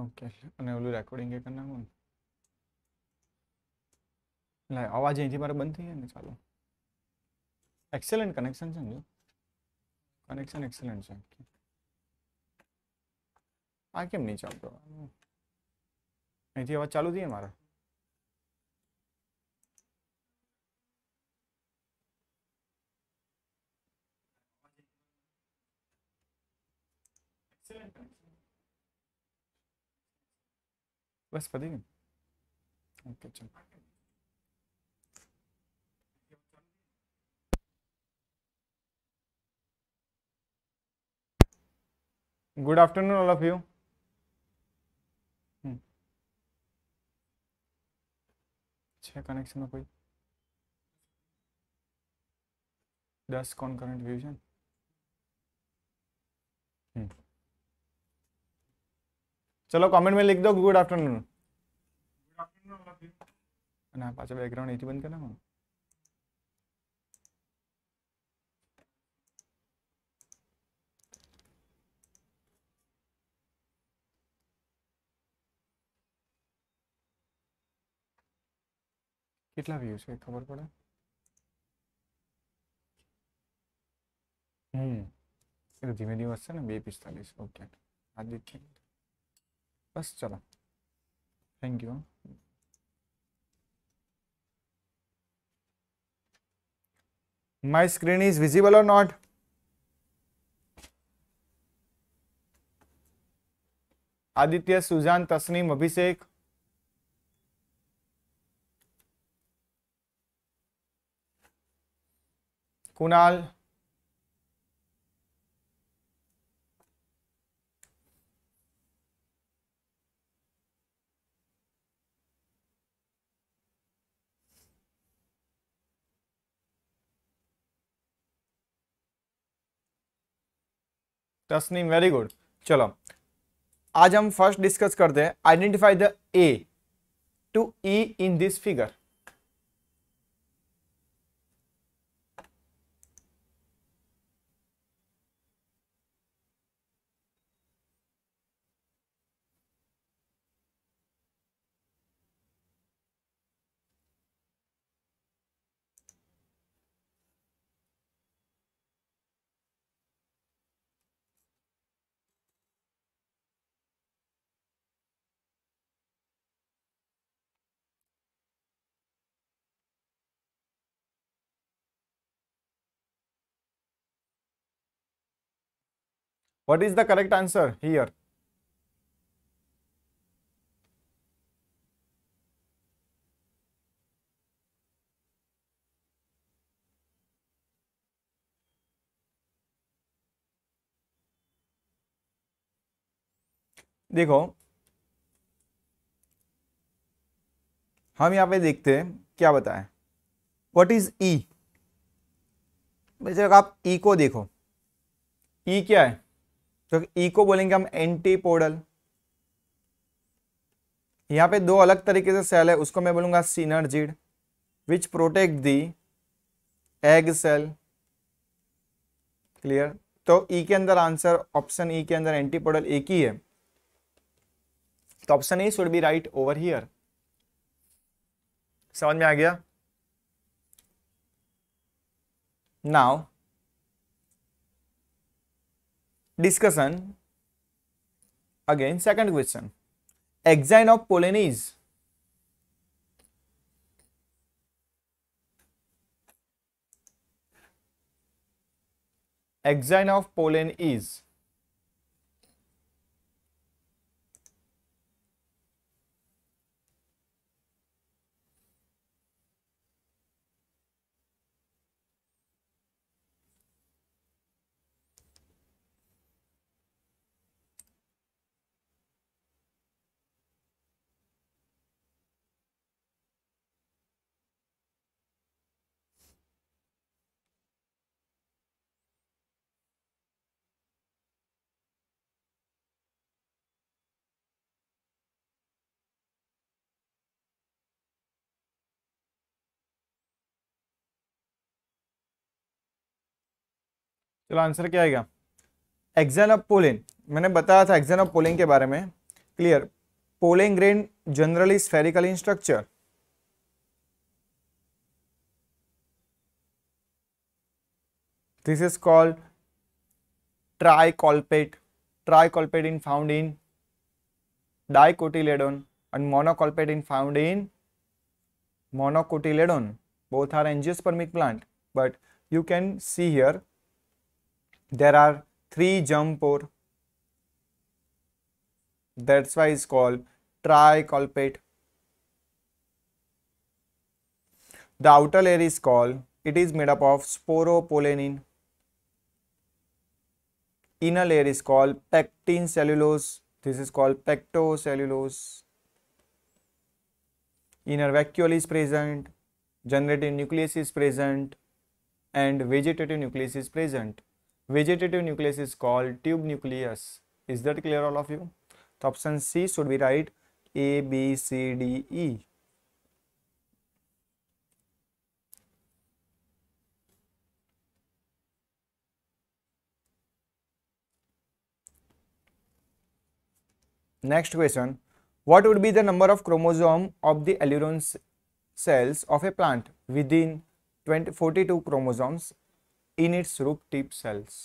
Okay आवाज यहीं थी बंद थी ने एक्सेलेंट कनेक्शन छे कनेक्शन एक्सेलेंट छे आ केम नहीं चालतो यहीं थी चालू थी मारा बस पता ही ओके चल good afternoon all of you अच्छा कनेक्शन में कोई दस कौन करंट विजन चलो कमेंट में लिख दो गुड आफ्टरनून ना पाचा कितना व्यूज है खबर पड़े हम्म फिर धीमे धीमे हस्ते ना बे पिस्तालीस ओके आज बस चलो thank you my screen is visible or not aditya sujan tasneem abhishek kunal Tasneem very good चलो आज हम फर्स्ट डिस्कस करते हैं identify the A to E in this figure What is the correct answer here? देखो हम यहां पे देखते हैं क्या बताए वट इज ई आप ई e को देखो ई e क्या है तो ई को बोलेंगे हम एंटीपोडल यहां पे दो अलग तरीके से सेल है उसको मैं बोलूंगा synergid which protect the egg cell clear तो ई e के अंदर आंसर ऑप्शन ई के अंदर एंटीपोडल एक ही है तो option A should be right over here समझ में आ गया now discussion again second question Exine of pollen is exine of pollen is चलो आंसर क्या आएगा एग्जन ऑफ पोलिन मैंने बताया था एग्जन ऑफ पोलिंग के बारे में clear pollen grain generally spherical in structure this is called tricolpate tricolpate in found in dicotyledon and monocolpate in found in monocotyledon both are एनजियस plant but you can see here there are three jump pore that's why it's called tricolpate the outer layer is called it is made up of sporopollenin inner layer is called pectin cellulose this is called pectocellulose inner vacuole is present generative nucleus is present and vegetative nucleus is present vegetative nucleus is called tube nucleus. Is that clear all of you? The option C should be right A, B, C, D, E. Next question. What would be the number of chromosome of the aileron cells of a plant within 20, 42 chromosomes in its root tip cells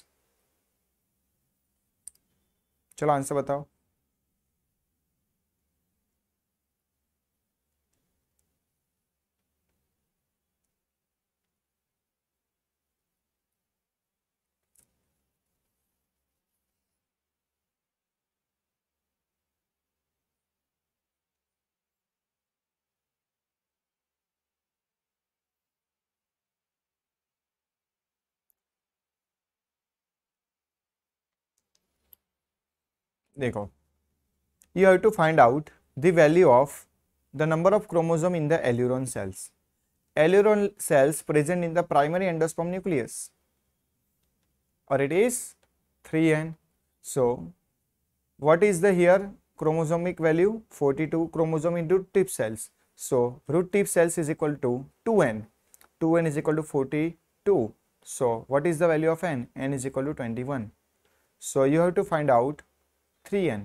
चलो answer बताओ देखो you have to find out the value of the number of chromosome in the alluron cells. Alluron cells present in the primary endosperm nucleus or it is 3n. So, what is the here chromosomal value 42 chromosome into tip cells. So, root tip cells is equal to 2n, 2n is equal to 42. So, what is the value of n? n is equal to 21. So, you have to find out 3n.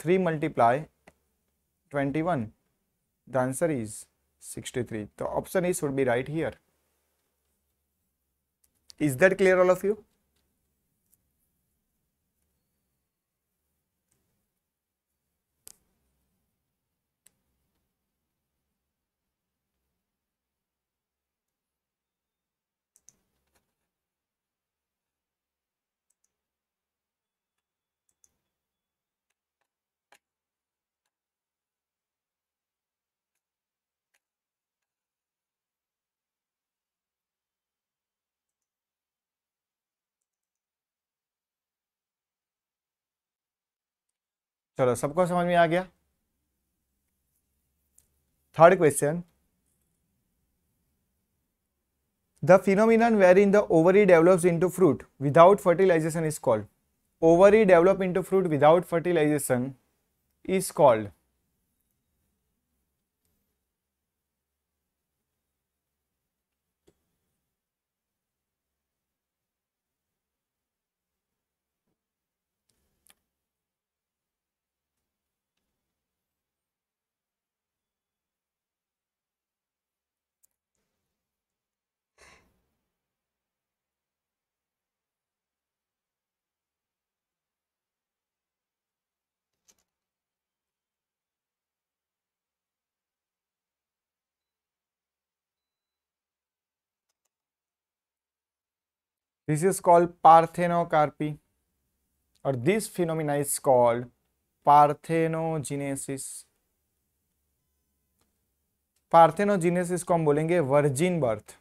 3 multiply 21. The answer is 63. The option is should be right here. Is that clear all of you? चलो सबको समझ में आ गया third question the phenomenon where in the ovary develops into fruit without fertilization is called ovary develop into fruit without fertilization is called This is called parthenocarpy or this phenomena is called parthenogenesis parthenogenesis को हम बोलेंगे virgin birth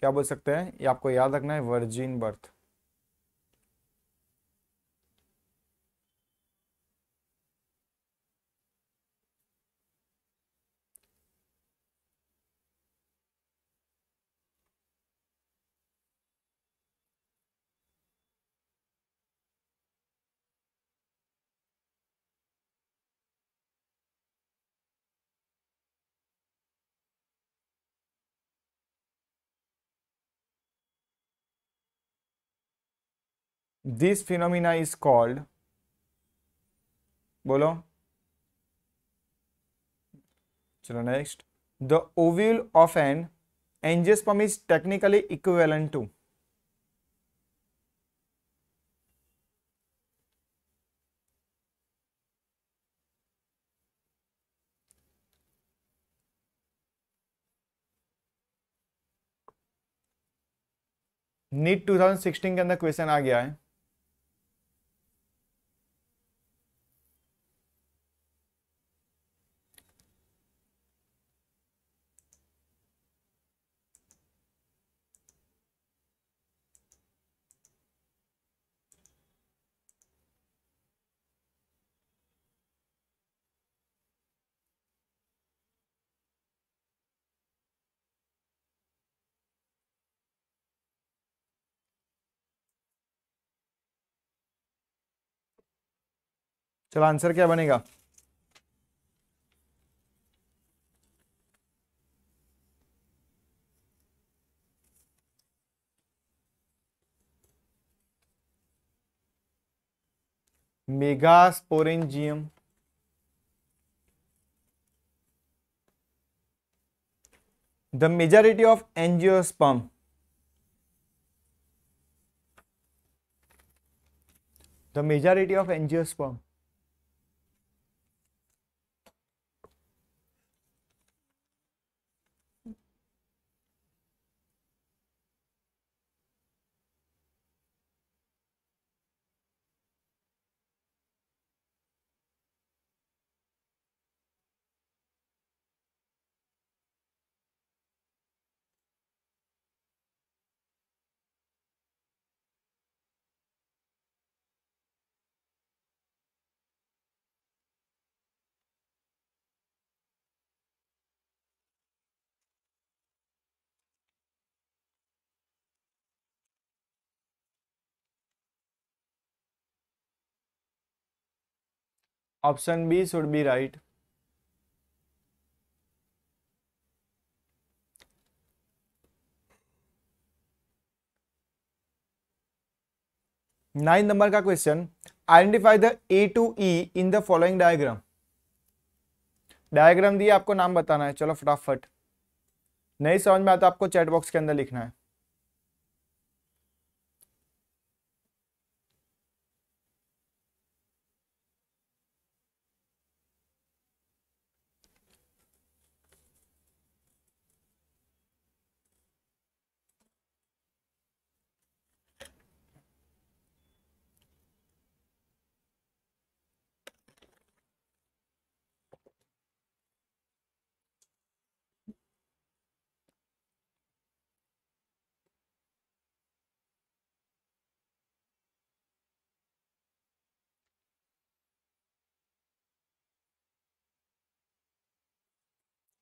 क्या बोल सकते हैं ये आपको याद रखना है virgin birth this phenomena is called बोलो चलो next the ovule of an angiosperm is technically equivalent to NEET 2016 के अंदर क्वेश्चन आ गया है चलो आंसर क्या बनेगा megasporangium the majority of angio angiosperm the majority of angio sperm option B should be right nine number का question identify the A to E in the following diagram diagram दिए आपको नाम बताना है चलो फटाफट नहीं समझ में आता आपको चैट बॉक्स के अंदर लिखना है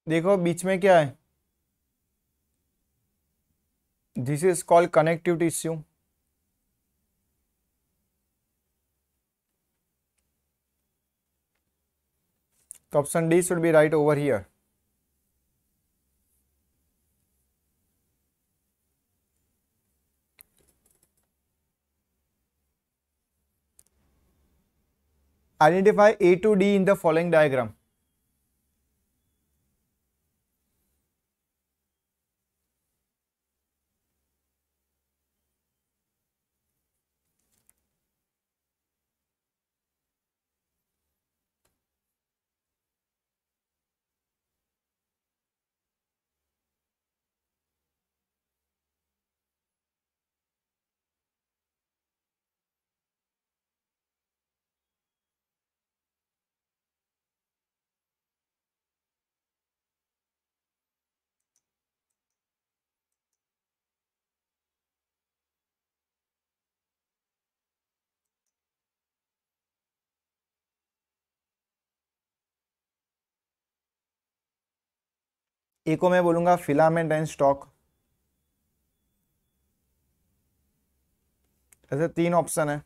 देखो बीच में क्या है this is called connectivity issue तो option D should be right over here identify A to D in the following diagram. A को मैं बोलूंगा फिलामेंट एंड स्टॉक ऐसे तीन ऑप्शन है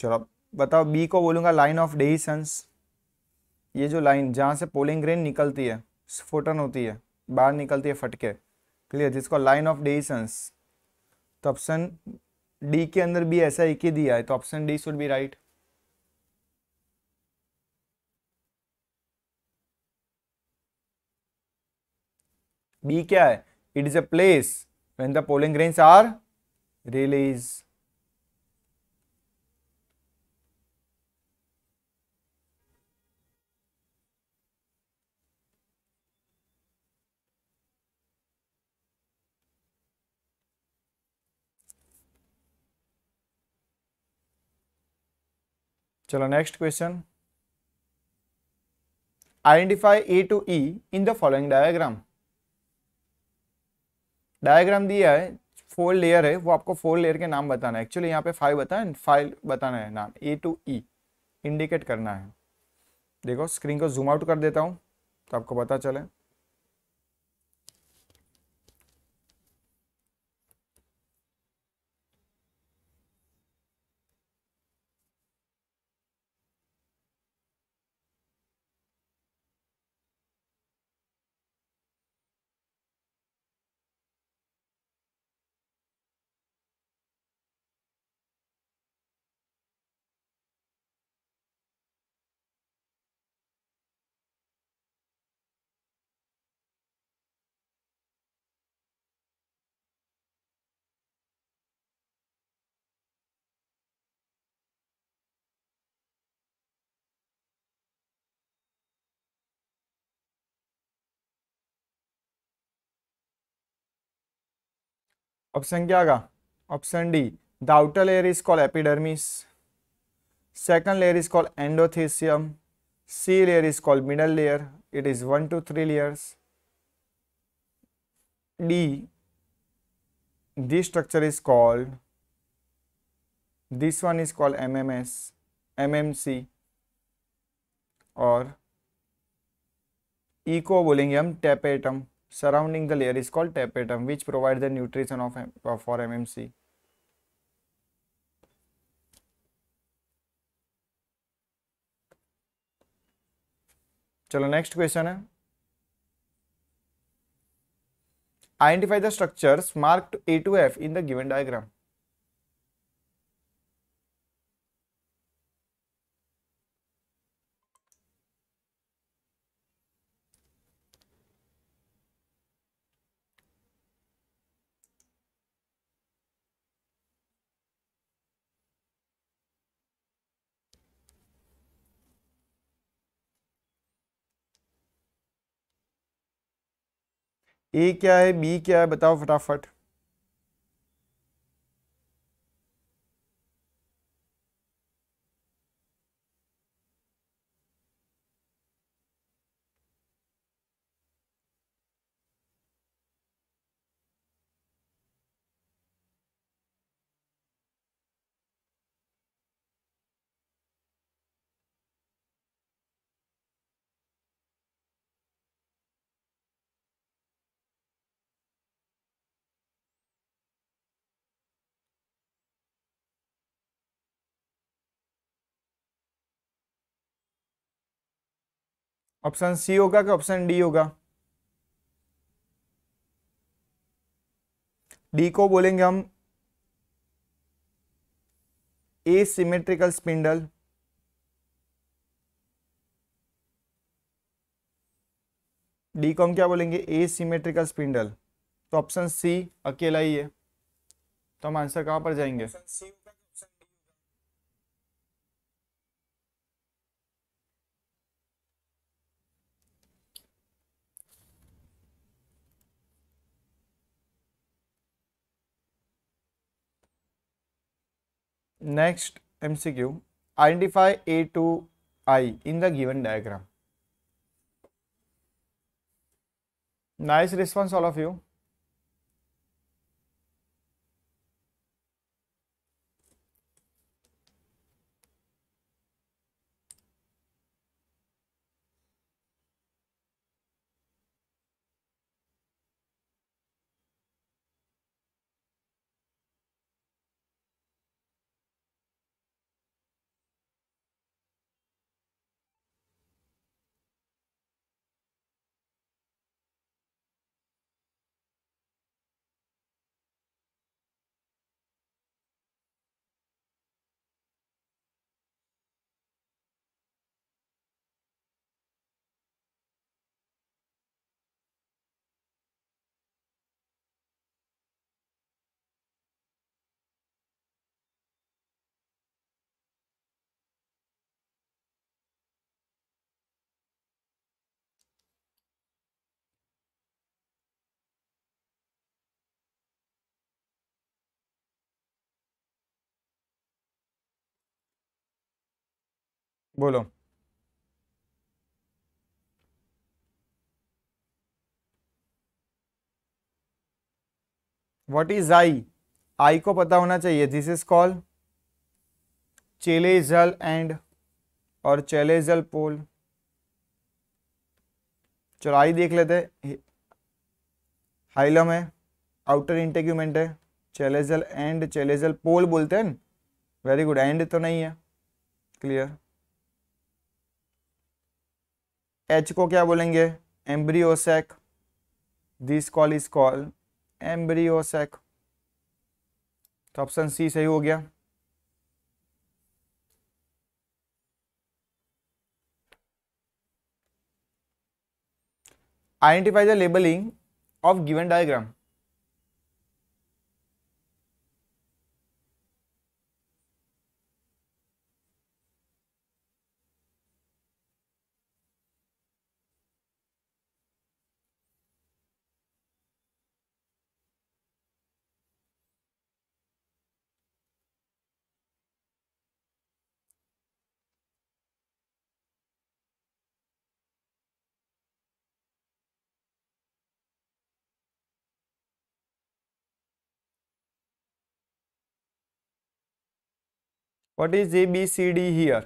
चलो बताओ बी को बोलूंगा लाइन ऑफ डेहिसन्स ये जो लाइन जहां से पोलिंग ग्रेन निकलती है स्फोटन होती है बाहर निकलती है फटके क्लियर जिसको लाइन ऑफ डेहिसन्स तो ऑप्शन डी के अंदर भी ऐसा एक ही दिया है तो option D should be right B क्या है it is a place when the pollen grains are release चलो next question identify A to E in the following diagram diagram दिया है फोर लेयर है वो आपको फोर लेयर के नाम बताना है एक्चुअली यहाँ पे फाइव बताए फाइव बताना है नाम ए टू ई इंडिकेट करना है देखो स्क्रीन को जूम आउट कर देता हूँ तो आपको पता चले ऑप्शन क्या आगा option D the outer layer is call epidermis second layer is call endothecium C layer is call middle layer it is one two three layers D. This structure is called, this one is called MMS, MMC और E को बोलेंगे हम tapetum surrounding the layer is called tapetum which provide the nutrition of uh, for mmc चलो next question है identify the structures marked A to F in the given diagram A क्या है B क्या है बताओ फटाफट ऑप्शन सी होगा कि ऑप्शन डी होगा डी को बोलेंगे हम ए सिमेट्रिकल स्पिंडल डी को हम क्या बोलेंगे ए सिमेट्रिकल स्पिंडल तो ऑप्शन सी अकेला ही है तो हम आंसर कहां पर जाएंगे Next MCQ, identify A to I in the given diagram. Nice response all of you. बोलो वॉट इज आई आई को पता होना चाहिए दिस इज कॉल चेले जल एंड और चेले जल पोल चलो आई देख लेते हाइलम है आउटर इंटेग्यूमेंट है चेलेजल एंड चेलेजल पोल बोलते हैं वेरी गुड एंड तो नहीं है क्लियर एच को क्या बोलेंगे embryo sac this call is call embryo sac तो ऑप्शन सी सही हो गया identify the labelling of given diagram what is d here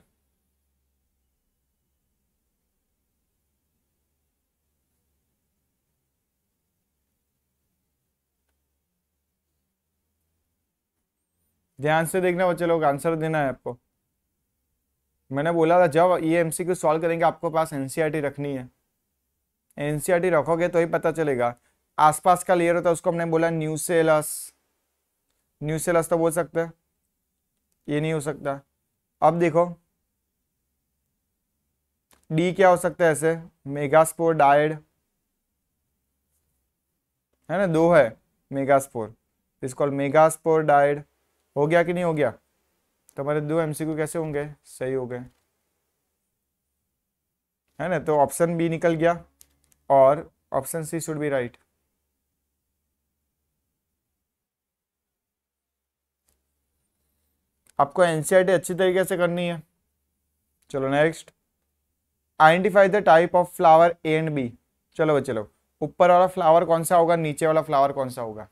ध्यान से देखना बच्चे लोग आंसर देना है आपको मैंने बोला था जब ये एमसीक्यू सॉल्व करेंगे आपको पास एनसीईआरटी e रखनी है एनसीईआरटी e रखोगे तो ही पता चलेगा आसपास का लेयर होता है उसको हमने बोला न्यूसेलस न्यूसेलस तो बोल सकते हैं ये नहीं हो सकता अब देखो डी क्या हो सकता है ऐसे मेगास्पोर डायड है ना दो है मेगास्पोर इस कॉल मेगास्पोर डायड हो गया कि नहीं हो गया तुम्हारे तो दो एमसीक्यू कैसे होंगे सही हो गए है ना तो ऑप्शन बी निकल गया और option C should be right आपको एनसीआरटी e अच्छी तरीके से करनी है चलो next identify the type of flower A and B चलो बच्चे लोग ऊपर वाला फ्लावर कौन सा होगा नीचे वाला फ्लावर कौन सा होगा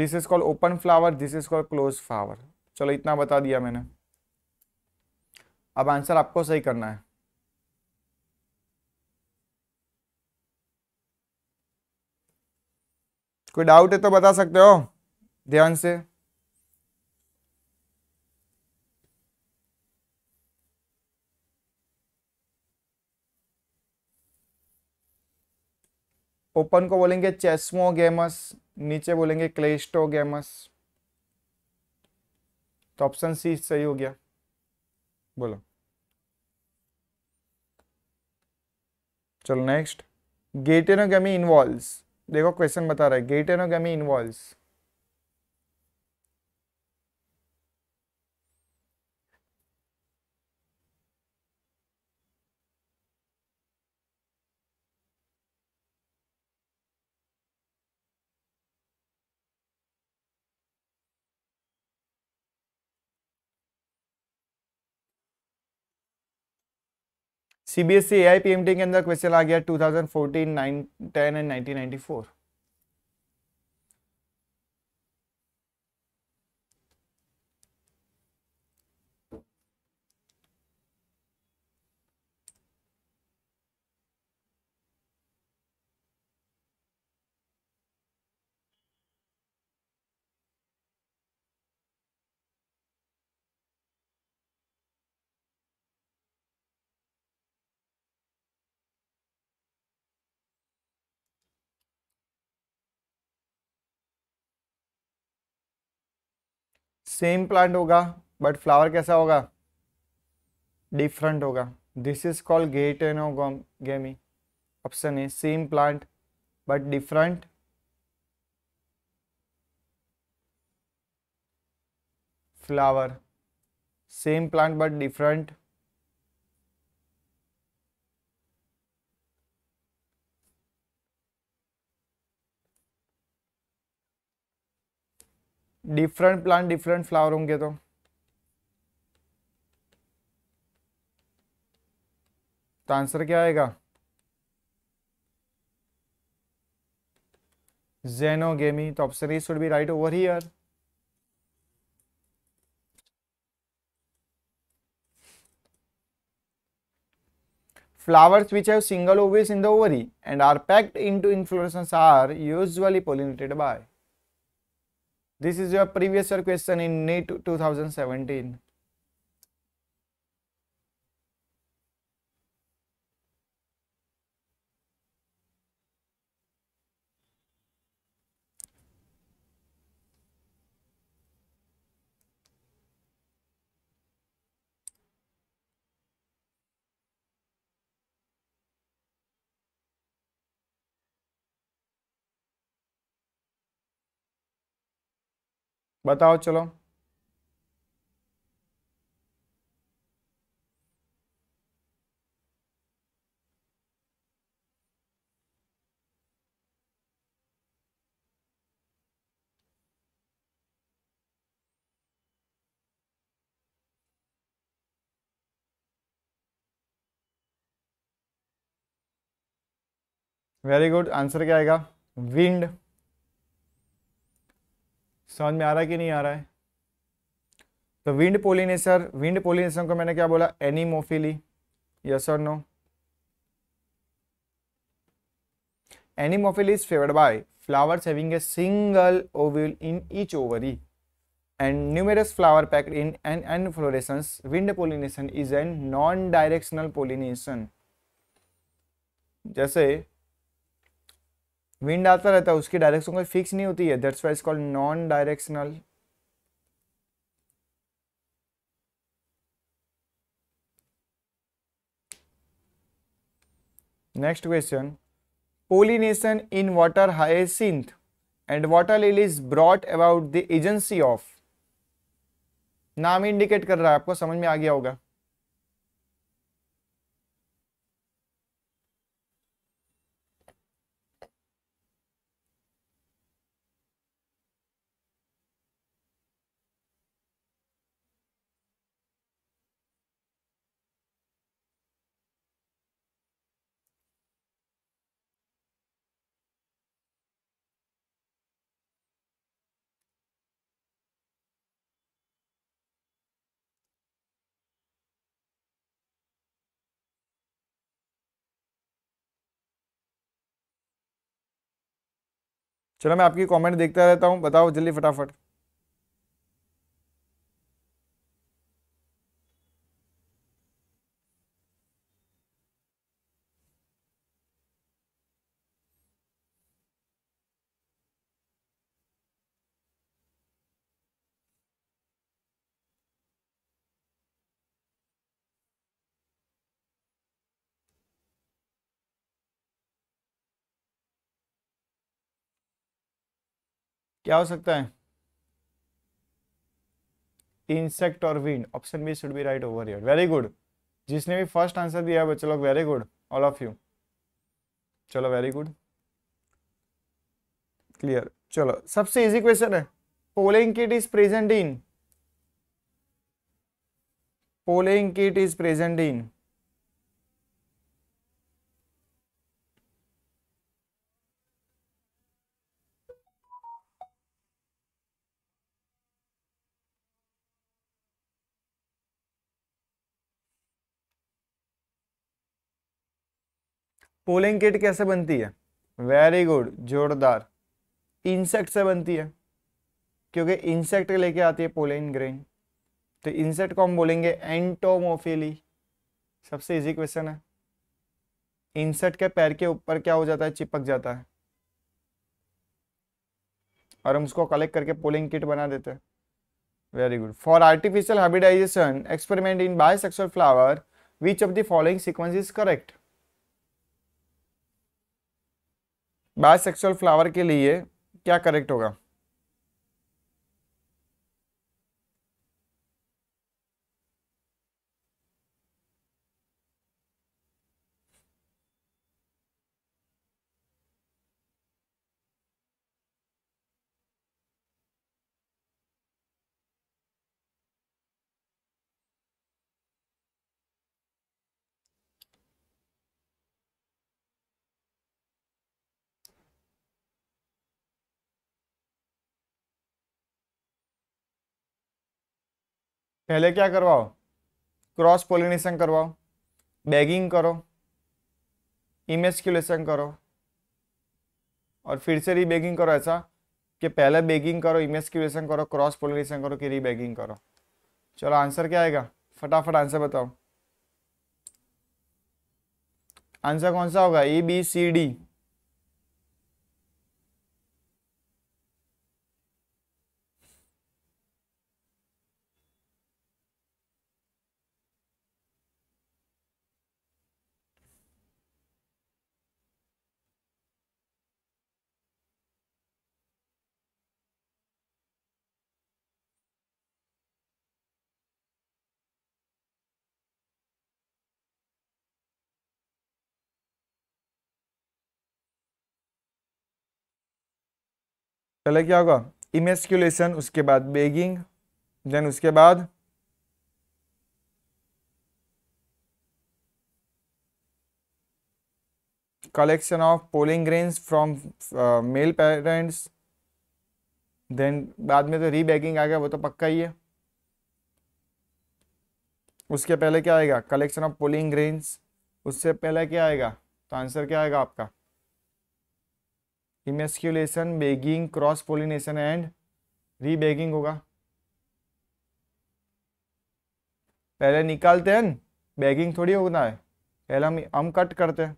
this is called open flower this is called close flower चलो इतना बता दिया मैंने अब आंसर आपको सही करना है कोई डाउट है तो बता सकते हो ध्यान से ओपन को बोलेंगे चेस्मो गेमस नीचे बोलेंगे क्लेस्टो गेमस तो ऑप्शन सी सही हो गया बोलो चलो नेक्स्ट गेटेनोगेमी इन्वॉल्व देखो क्वेश्चन बता रहा है geitonogamy involve CBSE T e के अंदर क्वेश्चन आ गया 2014, 9, 10 एंड 1994 सेम प्लांट होगा बट फ्लावर कैसा होगा डिफरेंट होगा this is called geitonogamy option A same plant but different flower same plant but different different plant different flower होंगे तो आंसर क्या आएगा जेनो गेमी तो option E should be right over here Flowers which have single ovaries in the ovary and are packed into inflorescence are usually pollinated by This is your previous year question in NEET 2017. बताओ चलो very good answer क्या आएगा wind समझ में आ रहा है कि नहीं आ रहा है तो विंड पोलिनेसर विंड पोलिनेसर को मैंने क्या बोला एनिमोफिली यस और no anemophily is favoured by flowers having a single ovule in each ovary and numerous flower pack in an inflorescence wind pollination is an non directional pollination जैसे wind आता रहता है उसकी direction कोई fix नहीं होती है that's why is called non directional next question pollination in water hyacinth and water lily is brought about the agency of नाम इंडिकेट कर रहा है आपको समझ में आ गया होगा चलो मैं आपकी कमेंट देखता रहता हूँ बताओ जल्दी फटाफट क्या हो सकता है इंसेक्ट और wind option B should be right over here very good जिसने भी फर्स्ट आंसर दिया है बच्चे लोग very good all of you चलो वेरी गुड क्लियर चलो सबसे इजी क्वेश्चन है pollen kitt is present in pollen kitt is present in pollen kitt कैसे बनती है वेरी गुड जोरदार इंसेक्ट से बनती है क्योंकि इंसेक्ट लेके आती है पोलिन ग्रेन तो इंसेक्ट को हम बोलेंगे एंटोमोफिली सबसे इजी क्वेश्चन है इंसेक्ट के पैर के ऊपर क्या हो जाता है चिपक जाता है और हम उसको कलेक्ट करके पोलिंग किट बना देते हैं very good for artificial hybridization experiment in bisexual flower which of the following sequence is correct bisexual flower के लिए क्या करेक्ट होगा पहले क्या करवाओ क्रॉस पोलिनेशन करवाओ बैगिंग करो इमेस्क्यूलेशन करो और फिर से रीबैगिंग करो ऐसा कि पहले बैगिंग करो इमेस्क्यूलेशन करो क्रॉस पोलिनेशन करो कि रीबैगिंग करो चलो आंसर क्या आएगा फटाफट आंसर बताओ आंसर कौन सा होगा ए बी सी डी पहले क्या होगा इमेस्क्यूलेशन उसके बाद बेगिंग देन उसके बाद collection of pollen grains from male parents then बाद में तो रीबैगिंग आ गया वो तो पक्का ही है उसके पहले क्या आएगा कलेक्शन ऑफ पोलिंग ग्रेन्स उससे पहले क्या आएगा तो आंसर क्या आएगा आपका emasculation bagging cross pollination and rebagging होगा पहले निकालते हैं बैगिंग थोड़ी होना है पहले हम हम कट करते हैं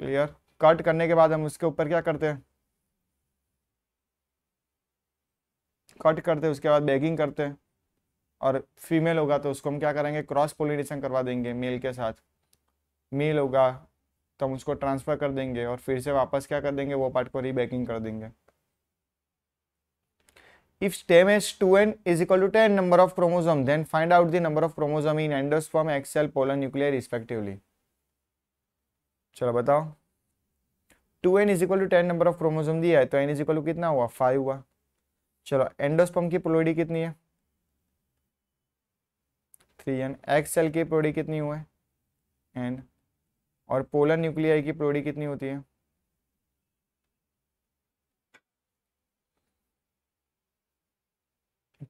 क्लियर कट करने के बाद हम उसके ऊपर क्या करते हैं कट करते हैं उसके बाद बैगिंग करते हैं और फीमेल होगा तो उसको हम क्या करेंगे क्रॉस पोलिनेशन करवा देंगे मेल के साथ मेल होगा तो हम उसको ट्रांसफर कर देंगे और फिर से वापस क्या कर देंगे वो पार्ट को रीबैकिंग कर देंगे if stem as two N is equal to ten number of chromosome then find out the number of chromosome in anthers form excel polar nuclear respectively चलो बताओ two N is equal to ten number of chromosome दिया है तो N is equal to कितना हुआ five हुआ चलो endosperm की प्रोडी कितनी है थ्री एन एक्स एल की प्रोडी कितनी हुआ है एंड और पोलर न्यूक्लियाई की प्रोडी कितनी होती है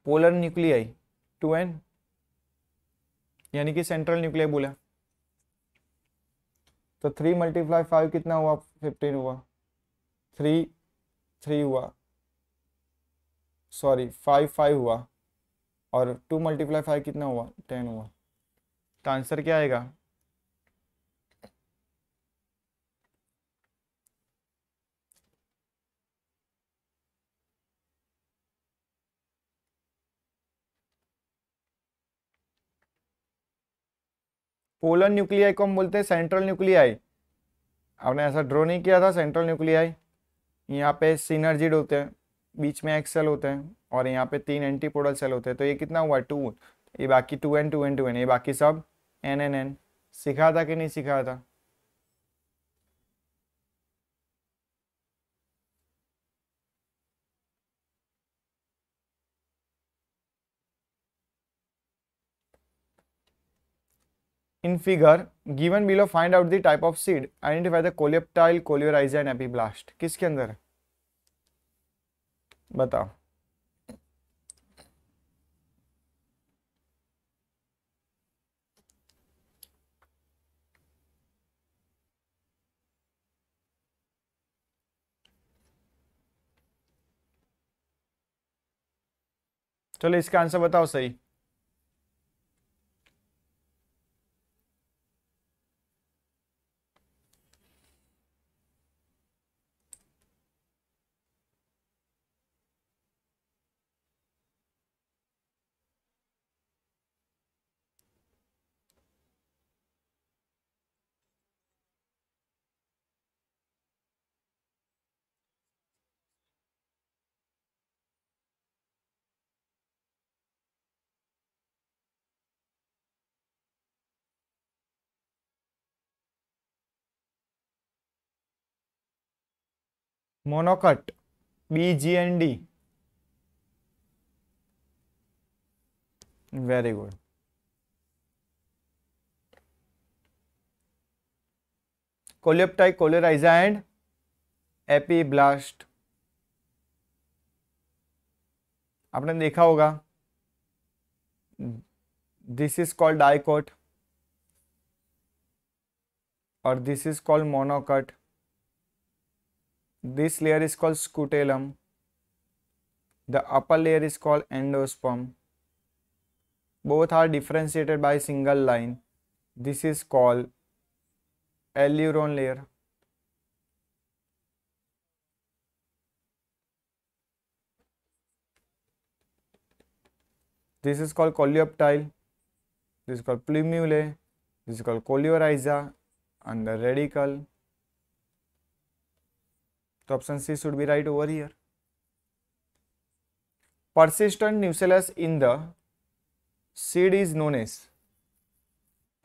पोलर न्यूक्लियाई टू एन यानी कि सेंट्रल न्यूक्लियाई बोला तो थ्री मल्टीप्लाई फाइव कितना हुआ फिफ्टीन हुआ थ्री थ्री हुआ सॉरी फाइव फाइव हुआ और टू मल्टीप्लाई फाइव कितना हुआ टेन हुआ तो आंसर क्या आएगा पोलर न्यूक्लियाई को हम बोलते हैं सेंट्रल न्यूक्लियाई आपने ऐसा ड्रॉ नहीं किया था सेंट्रल न्यूक्लियाई यहाँ पे सीनर्जिड होते हैं बीच में एक सेल होते हैं और यहाँ पे तीन एंटीपोडल सेल होते हैं तो ये कितना हुआ टू ये बाकी two N two N two N ये बाकी सब एन एन एन सिखा था कि नहीं सिखाया था In figure given below find out the type of seed identify the coleoptile coleorhiza and epiblast kiske andar batao चलो इसका आंसर बताओ सही monocot B G N D very good coleoptile coleorhiza and epiblast आपने देखा होगा this is called dicot और this is called monocot This layer is called scutellum. The upper layer is called endosperm. Both are differentiated by single line. This is called alluron layer. This is called coleoptile. This is called plumule. This is called coleoriza and the radical तो option C should be right over here persistent nucellus in the seed is known as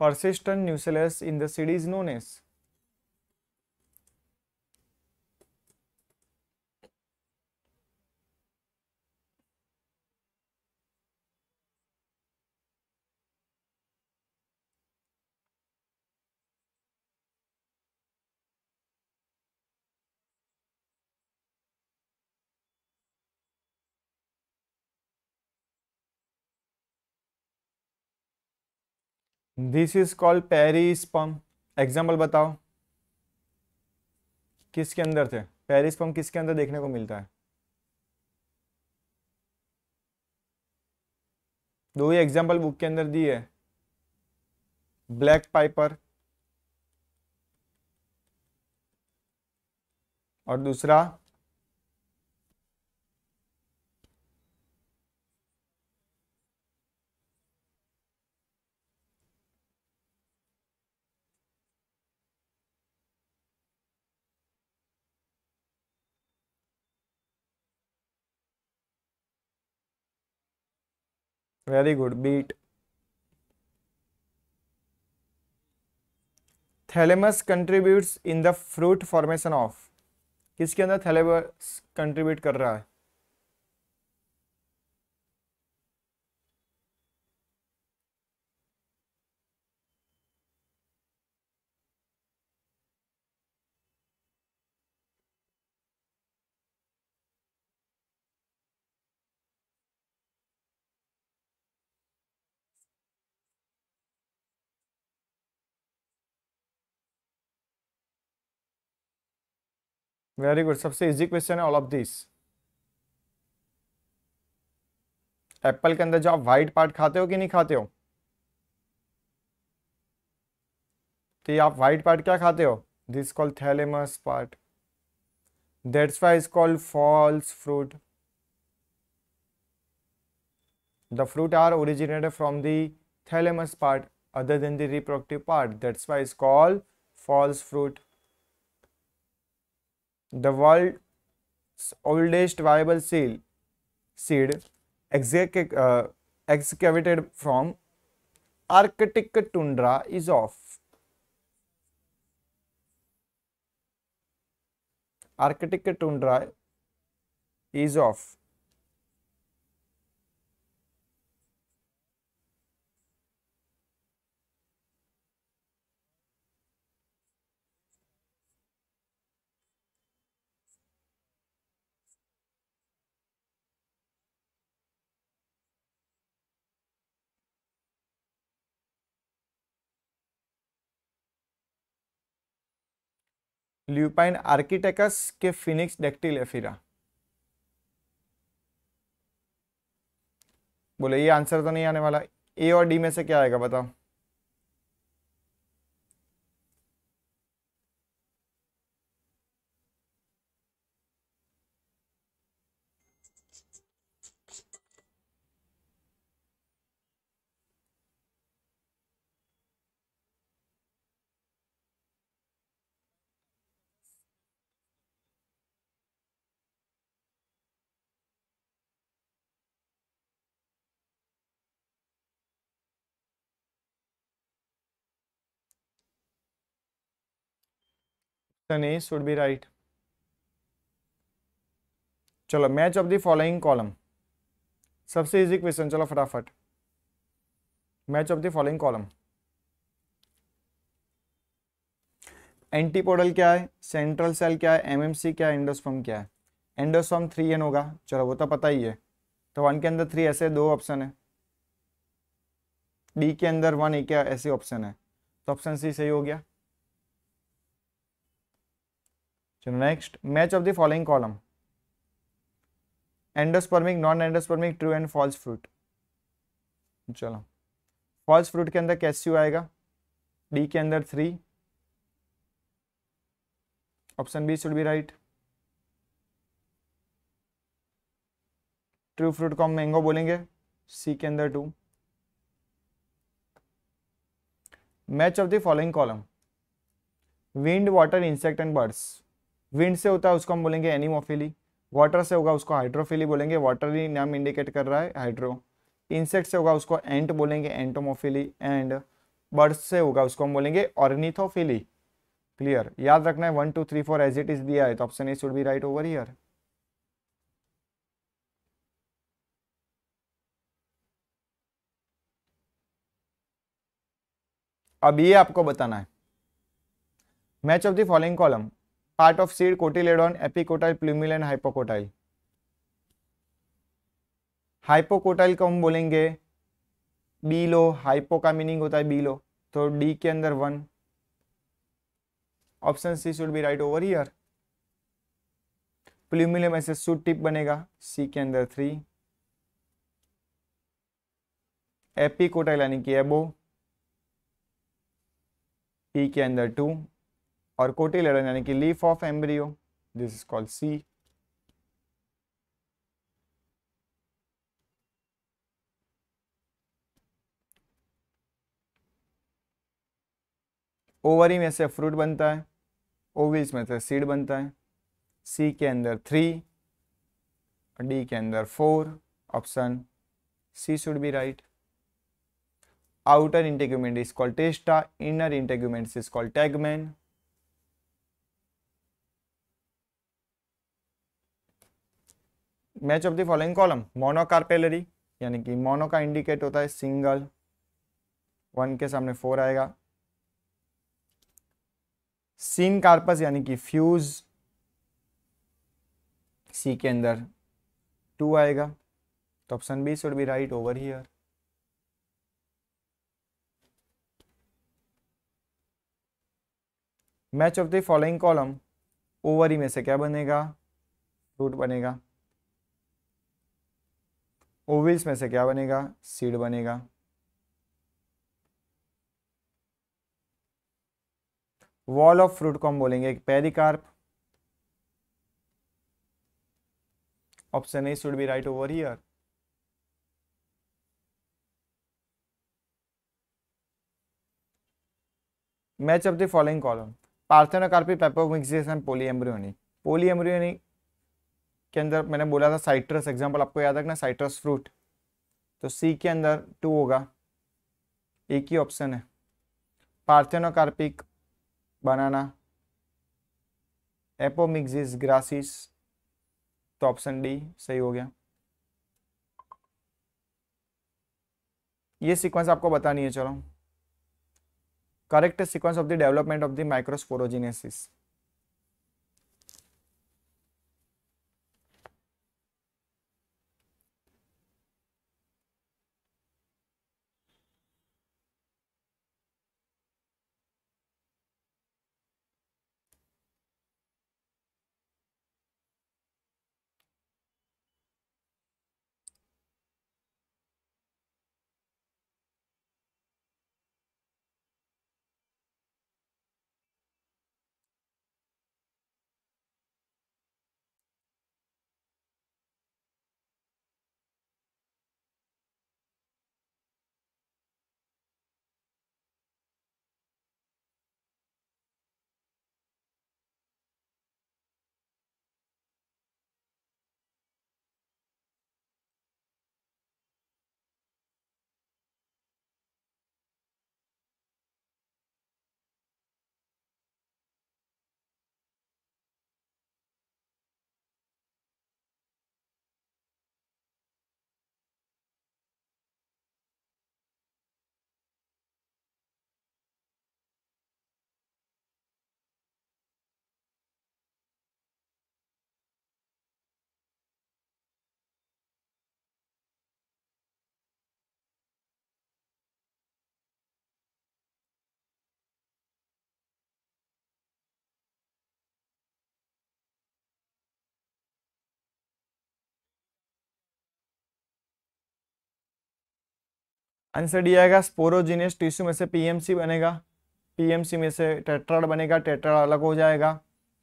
persistent nucellus in the seed is known as this is called sperm example बताओ किसके अंदर थे sperm किसके अंदर देखने को मिलता है दो ही एग्जाम्पल बुक के अंदर दी है ब्लैक पाइपर और दूसरा very good beet thalamus contributes in the fruit formation of किसके अंदर थैलेमस कंट्रीब्यूट कर रहा है वेरी गुड सबसे इजी क्वेश्चन है ऑल ऑफ दिस एप्पल के अंदर जो आप व्हाइट पार्ट खाते हो कि नहीं खाते हो तो आप व्हाइट पार्ट क्या खाते हो this call thalamus part that's why is called false fruit the fruit are originated from the thalamus part other than the reproductive part that's why is called false fruit the world oldest viable seal seed excavated from Arctic tundra is of Arctic tundra is of lupine arcticus के Phoenix डेक्टिलेफिरा बोले ये answer तो नहीं आने वाला ए और D में से क्या आएगा बताओ option A should be right चलो match of the following column सबसे इजी क्वेश्चन चलो फटाफट match of the following column antipodal क्या है सेंट्रल सेल क्या है एमएमसी क्या है एंडोस्फॉर्म क्या है एंडोस्फॉर्म थ्री एन होगा चलो वो तो पता ही है तो वन के अंदर थ्री ऐसे दो ऑप्शन है डी के अंदर वन ए क्या ऐसे ऑप्शन है तो ऑप्शन सी सही हो गया चलो next match of the following column endospermic non endospermic true and false fruit चलो फॉल्स फ्रूट के अंदर कैस्यू आएगा डी के अंदर three option B should be right true fruit को हम मैंगो बोलेंगे सी के अंदर two match of the following column wind water insect and birds wind से होता है उसको हम बोलेंगे एनिमोफिली वाटर से होगा उसको हाइड्रोफिली बोलेंगे वाटर ही नाम इंडिकेट कर रहा है हाइड्रो इंसेक्ट से होगा उसको एंट बोलेंगे एंटोमोफिली एंड बर्ड्स से होगा उसको हम बोलेंगे ऑर्निथोफिली क्लियर याद रखना है one two three four as it is दिया है तो option A should be right over here अब ये आपको बताना है match of the following column part of seed cotyledon epicotyl plumule and hypocotyl hypocotyl को हम बोलेंगे बीलो हाइपो का मीनिंग होता है बीलो तो डी के अंदर one option C should be right over here plumule ऐसे सूट टिप बनेगा सी के अंदर थ्री एपिकोटाइल यानी कि एबो पी के अंदर टू और कोटिलेडन यानी कि leaf of embryo this is called C ovary में से फ्रूट बनता है ओविल्स में से सीड बनता है सी के अंदर थ्री डी के अंदर four option C should be right outer integument is called testa inner integument is called tegmen match of the following column monocarpellary यानी कि मोनो का इंडिकेट होता है सिंगल वन के सामने फोर आएगा सीन कार्पस यानी कि फ्यूज सी के अंदर टू आएगा तो option B should be right over here match of the following column ovary में से क्या बनेगा रूट बनेगा ओविल्स में से क्या बनेगा सीड बनेगा वॉल ऑफ फ्रूट को हम बोलेंगे pericarp option A should be right over here match of the following column parthenocarpy apomixis and polyembryonic polyembryonic के अंदर मैंने बोला था साइट्रस एग्जाम्पल आपको याद रखना साइट्रस फ्रूट तो सी के अंदर टू होगा एक ही ऑप्शन है पार्थेनोकार्पिक बनाना एपोमिक्सिस ग्रासिस तो ऑप्शन डी सही हो गया ये सीक्वेंस आपको बतानी है चलो correct sequence of the development of the microsporogenesis answer D आएगा स्पोरोजीनियस टिश्यू में से पीएमसी बनेगा पीएमसी में से टेट्राड बनेगा टेट्राड अलग हो जाएगा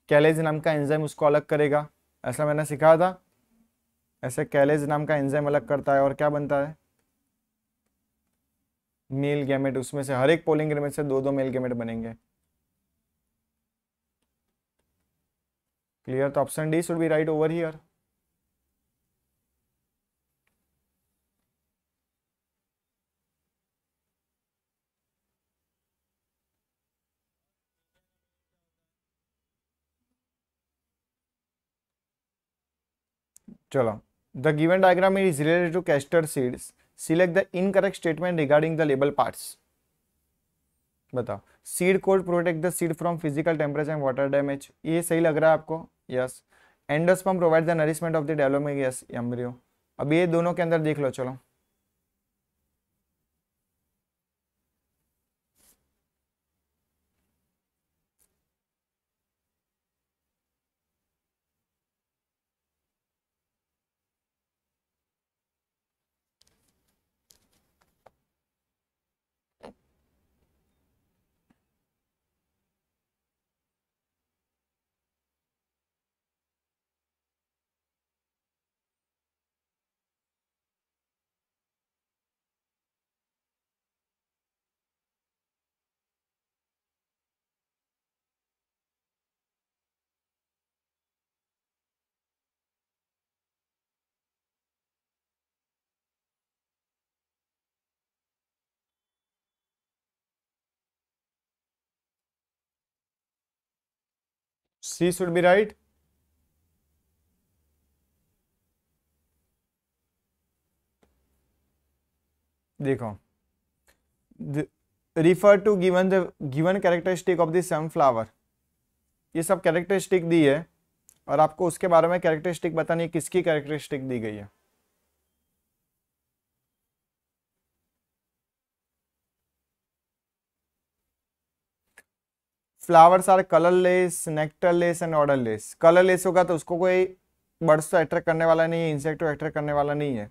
कैलेज नाम का एंजाइम उसको अलग करेगा ऐसा मैंने सिखा था ऐसे कैलेज नाम का एंजाइम अलग करता है और क्या बनता है मेल गैमेट उसमें से हर एक पोलिंग में से दो दो मेल गैमेट बनेंगे क्लियर तो option D should be right over here चलो the given diagram is related to castor seeds select the incorrect statement regarding the label parts बताओ seed coat protect the seed from physical temperature and water damage ये सही लग रहा है आपको yes endosperm provide the nourishment of the development yes embryo अब ये दोनों के अंदर देख लो चलो C should be right. देखो refer to given the given characteristic of the sunflower ये सब कैरेक्टरिस्टिक दी है और आपको उसके बारे में कैरेक्टरिस्टिक बतानी है किसकी कैरेक्टरिस्टिक दी गई है flowers are colourless nectarless and odourless colourless होगा तो उसको कोई बर्ड्स तो अट्रैक्ट करने वाला नहीं है इंसेक्ट तो अट्रैक्ट करने वाला नहीं है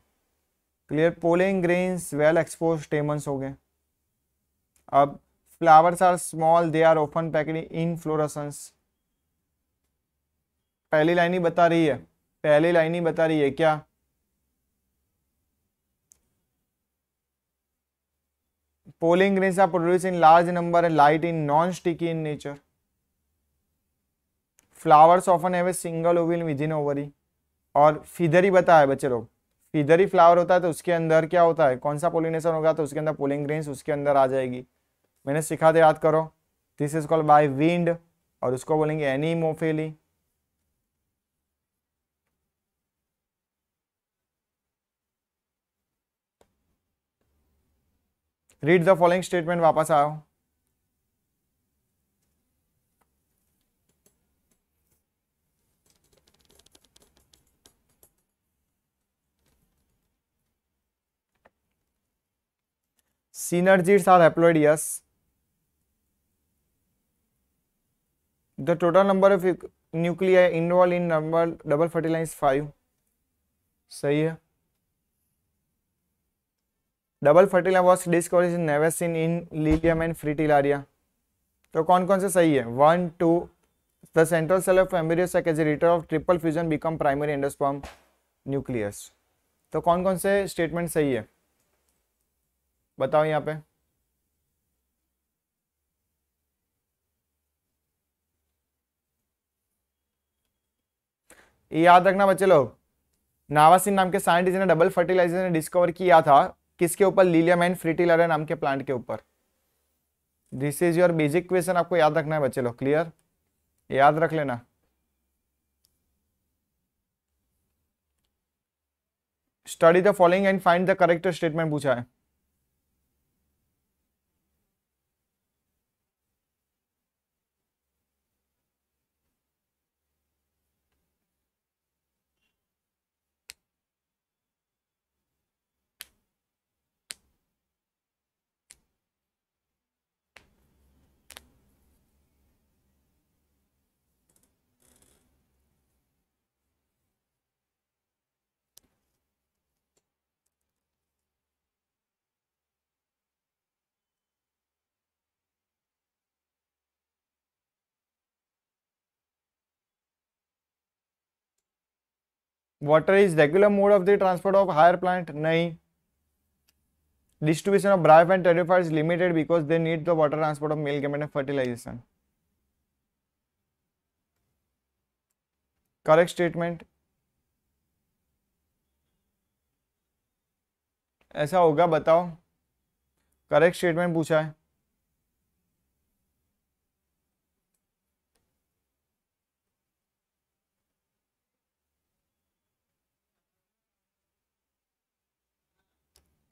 clear pollen grains well expose stamens हो गए अब flowers are small they are open packet inflorescence पहली लाइन ही बता रही है पहली लाइन ही बता रही है क्या pollen grains are produce in large number light in non sticky in nature flowers often है single ovule within ovary और फिदरी बताया बच्चे लोग फिदरी फ्लावर होता है तो उसके अंदर क्या होता है कौन सा पोलिनेशन होगा तो उसके अंदर पोलिंग ग्रेन्स उसके अंदर आ जाएगी मैंने सिखा दे याद करो this is called by wind और उसको बोलेंगे anemophily read the following statement वापस आओ synergids are haploid yes the total number of nuclei involve in number double fertilize five सही है double fertilization was discovery never in lilium and fritillaria तो कौन कौन से सही है one two the central cell of embryo sac as result of triple fusion become primary endosperm nucleus तो कौन कौन से स्टेटमेंट सही है बताओ यहाँ पे याद रखना बच्चे लोग नावासिन नाम के साइंटिस्ट ने डबल फर्टिलाइजर ने डिस्कवर किया था किसके ऊपर लीलियम एंड फ्रिटिलरा नाम के प्लांट के ऊपर this is your basic question आपको याद रखना है बच्चे लोग क्लियर याद रख लेना study the following and find the correct statement पूछा है water is regular mode of the transport of higher plant नहीं distribution of bryophyte and pteridophyte limited because they need the water transport of milk and fertilization correct statement ऐसा होगा बताओ correct statement पूछा है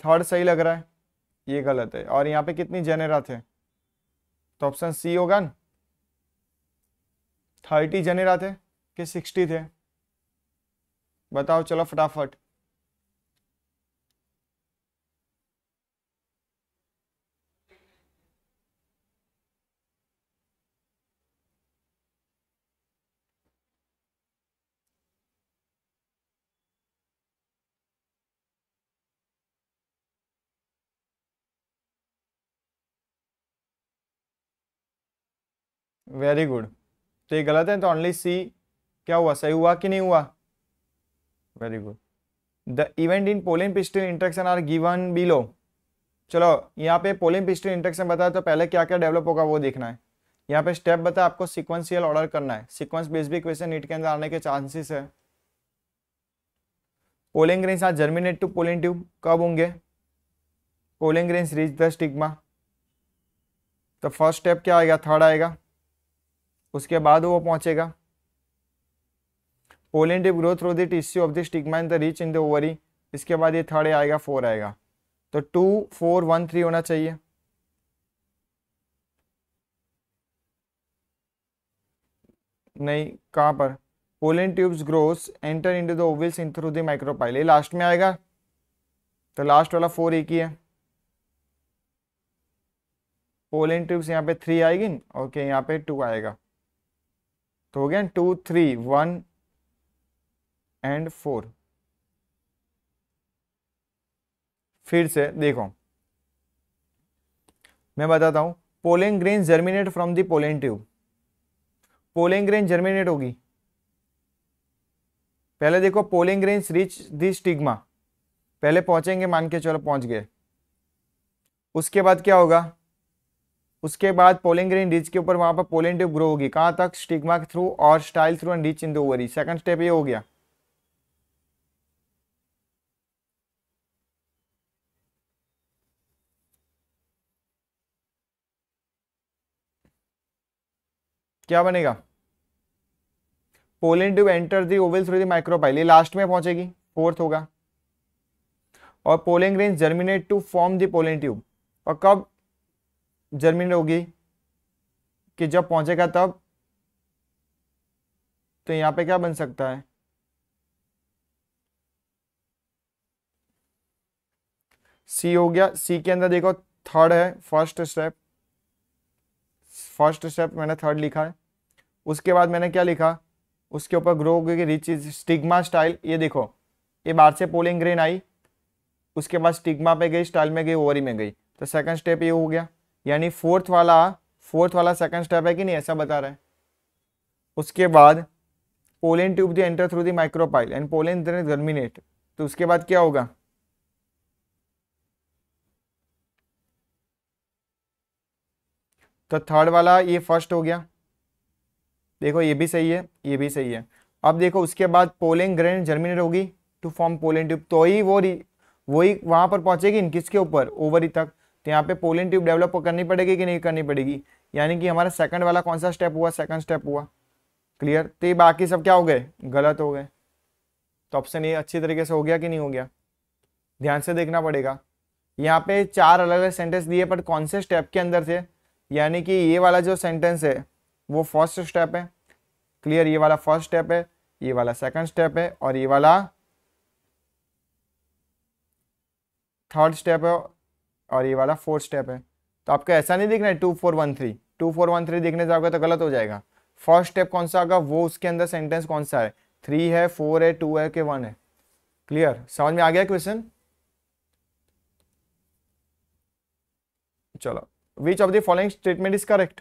third सही लग रहा है ये गलत है और यहाँ पे कितनी जेनेरा थे तो ऑप्शन सी होगा ना थर्टी जेनेरा थे कि सिक्सटी थे बताओ चलो फटाफट वेरी गुड तो ये गलत है तो ऑनली सी क्या हुआ सही हुआ कि नहीं हुआ very good the event in pollen pistil interaction are given below चलो यहाँ पे पोलिन पिस्टल इंट्रेक्शन बताया तो पहले क्या क्या डेवलप होगा वो देखना है यहाँ पे स्टेप बताया आपको सिक्वेंसियल ऑर्डर करना है सिक्वेंस बेस भी क्वेश्चन नीट के अंदर आने के चांसेस है पोलिंग ग्रेन्स आज जर्मिनेट टू पोलिंग ट्यूब कब होंगे pollen grains reach the stigma तो फर्स्ट स्टेप क्या आएगा थर्ड आएगा उसके बाद वो पहुंचेगा pollen tip growth through the tissue of the stigma in the reach in the ovary इसके बाद ये थर्ड आएगा फोर आएगा तो टू फोर वन थ्री होना चाहिए नहीं कहां पर pollen tubes grows enter into the ovules in through the micropyle ये लास्ट में आएगा तो लास्ट वाला फोर एक ही है पोलिन ट्यूब्स यहाँ पे थ्री आएगी ओके यहाँ पे टू आएगा तो हो गया two three one and four फिर से देखो मैं बताता हूं pollen grain germinate from the pollen tube pollen grain germinate होगी पहले देखो pollen grain reach the stigma पहले पहुंचेंगे मान के चलो पहुंच गए उसके बाद क्या होगा उसके बाद पोलिंग ग्रीन रिच के ऊपर वहां पर पोलिन ट्यूब ग्रो होगी कहां तक स्टिग्मा के थ्रू और style through and reach in दरी सेकंड स्टेप ये हो गया क्या बनेगा pollen tube enter the ovule through the micropyle ये लास्ट में पहुंचेगी फोर्थ होगा और pollen grain germinate to form the pollen tube और कब जर्मिन होगी कि जब पहुंचेगा तब तो यहां पे क्या बन सकता है सी हो गया सी के अंदर देखो थर्ड है फर्स्ट स्टेप फर्स्ट स्टेप मैंने थर्ड लिखा है उसके बाद मैंने क्या लिखा उसके ऊपर ग्रो हो गई रिच इज स्टिग्मा स्टाइल ये देखो ये बाहर से पोलिंग ग्रेन आई उसके बाद स्टिग्मा पे गई स्टाइल में गई ओवरी में गई तो सेकंड स्टेप ये हो गया यानी फोर्थ वाला फोर्थ वाला सेकंड स्टेप है कि नहीं ऐसा बता रहा है उसके बाद pollen tube the enter through the micropyle and pollen germinate तो उसके बाद क्या होगा तो थर्ड वाला ये फर्स्ट हो गया देखो ये भी सही है ये भी सही है अब देखो उसके बाद पोलिंग ग्रेन जर्मिनेट होगी टू फॉर्म पोलिंग ट्यूब तो ही वो वही वहां पर पहुंचेगी इन किसके ऊपर ओवरी तक तो यहाँ पे पोलिन ट्यूब डेवलप करनी पड़ेगी कि नहीं करनी पड़ेगी यानी कि हमारा सेकंड वाला कौन सा स्टेप हुआ सेकंड स्टेप हुआ क्लियर तो ये बाकी सब क्या हो गए गलत हो गए तो ऑप्शन ये अच्छी तरीके से हो गया कि नहीं हो गया ध्यान से देखना पड़ेगा यहाँ पे चार अलग अलग सेंटेंस दिए पर कौन से स्टेप के अंदर थे यानी कि ये वाला जो सेंटेंस है वो फर्स्ट स्टेप है क्लियर ये वाला फर्स्ट स्टेप है ये वाला सेकंड स्टेप है और ये वाला थर्ड स्टेप है और ये वाला फोर्थ स्टेप है तो आपको ऐसा नहीं देखना है two four one three two four one three देखने से तो गलत हो जाएगा फर्स्ट स्टेप कौन सा होगा वो उसके अंदर सेंटेंस कौन सा है थ्री है फोर है टू है कि वन है क्लियर समझ में आ गया क्वेश्चन चलो which of the following statement is correct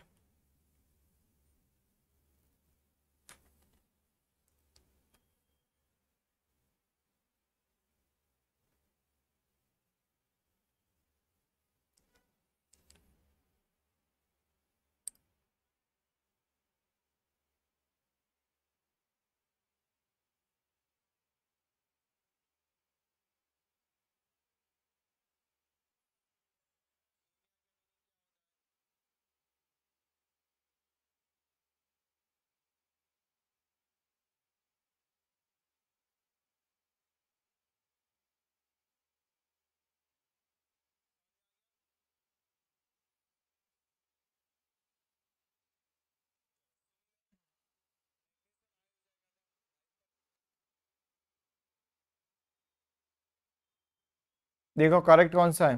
देखो करेक्ट कौन सा है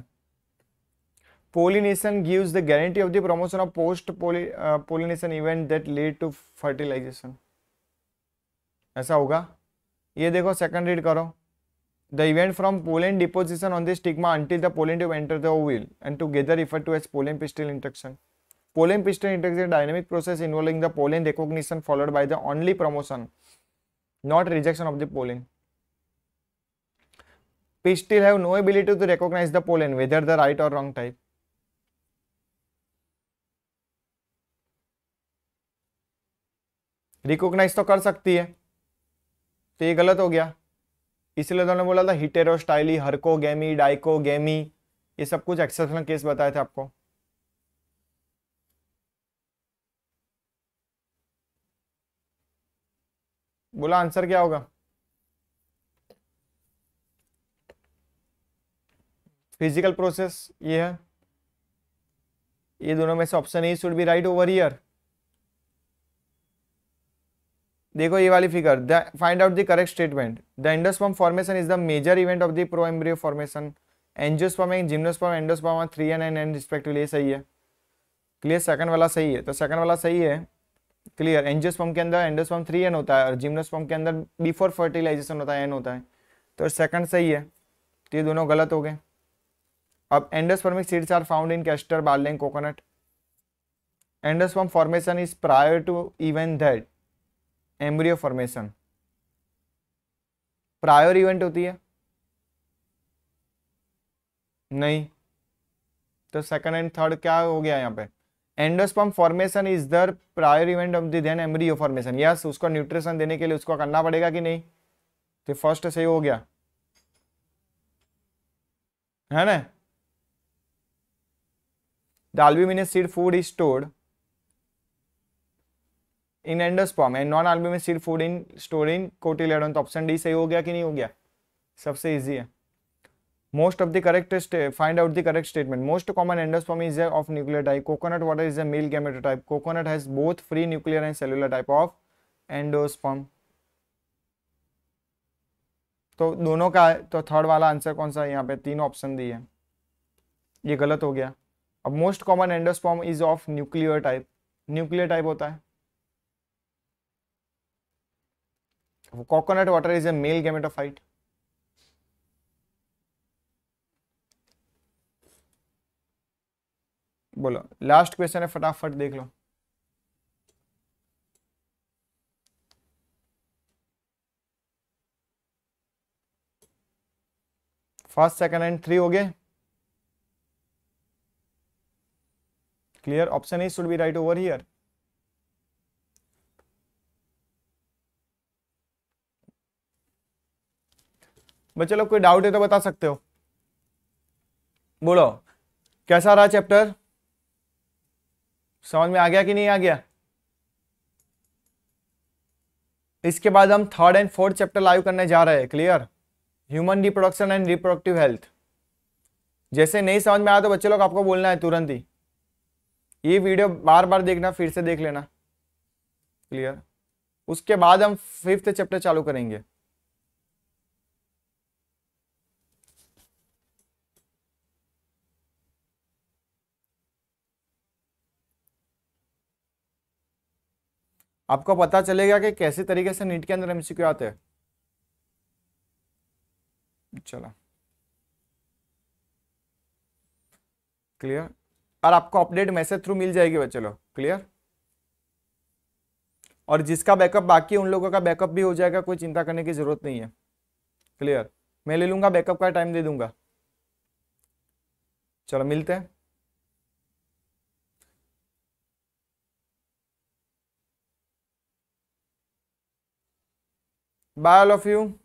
pollination gives the guarantee of the promotion of post pollination event that lead to fertilisation ऐसा होगा ये देखो सेकंड रीड करो the event from pollen deposition on the stigma until the pollen tube enter the ovule and together refer to as pollen pistil interaction pollen pistil interaction dynamic process involving the pollen recognition followed by the only promotion not rejection of the pollen Fish still have no ability to recognize the pollen, whether the right or wrong type. Recognise तो कर सकती है तो ये गलत हो गया इसलिए तो उन्होंने बोला था हिटेरोस्टाइली हरकोगेमी डाइकोगेमी ये सब कुछ एक्सेप्शनल केस बताए थे आपको बोला आंसर क्या होगा फिजिकल प्रोसेस ये है ये दोनों में से option A should be right over year देखो ये वाली figure the find out the correct statement the endosperm formation is the major event of the pro embryo formation angiosperm and gymnosperm endosperm three N and respectively सही है clear second वाला सही है तो second वाला सही है क्लियर एंजियोस्पर्म के अंदर एंडोस्पर्म थ्री एन होता है और जिम्नोस्पर्म के अंदर बिफोर फर्टिलाइजेशन होता है एन होता है तो सेकंड सही है तो ये दोनों गलत हो गए अब endospermic seeds are found in castor barley, coconut endosperm formation is prior to to that embryo formation prior event होती है नहीं तो सेकंड एंड थर्ड क्या हो गया यहाँ पे endosperm formation is the prior event of than embryo formation yes उसको न्यूट्रिशन देने के लिए उसको करना पड़ेगा कि नहीं तो फर्स्ट सही हो गया है ना The albuminous food is stored in endosperm and non albumin seed food in store in cotyledon तो ऑप्शन डी सही हो गया कि नहीं हो गया सबसे इजी है most of the correct find out the correct statement most common endosperm is of nuclear type coconut water is a male gameto type coconut has both free nuclear and cellular type of endosperm तो दोनों का तो third वाला answer कौन सा है यहाँ पे तीन ऑप्शन दिए ये गलत हो गया अब most common endosperm is of nuclear type nuclear type होता है is water male a of fight बोलो लास्ट क्वेश्चन है फटाफट देख लो फर्स्ट सेकंड एंड थ्री हो गए Clear? Option A should be right over here. बच्चे लोग कोई डाउट है तो बता सकते हो बोलो कैसा रहा चैप्टर समझ में आ गया कि नहीं आ गया इसके बाद हम third and fourth chapter live करने जा रहे हैं clear human reproduction and reproductive health जैसे नहीं समझ में आया तो बच्चे लोग आपको बोलना है तुरंत ही ये वीडियो बार बार देखना फिर से देख लेना क्लियर उसके बाद हम फिफ्थ चैप्टर चालू करेंगे आपको पता चलेगा कि कैसे तरीके से नीट के अंदर एमसीक्यू आते हैं चलो क्लियर और आपको अपडेट मैसेज थ्रू मिल जाएगी बच्चे लोग क्लियर और जिसका बैकअप बाकी उन लोगों का बैकअप भी हो जाएगा कोई चिंता करने की जरूरत नहीं है क्लियर मैं ले लूंगा बैकअप का टाइम दे दूंगा चलो मिलते हैं बाय ऑल ऑफ यू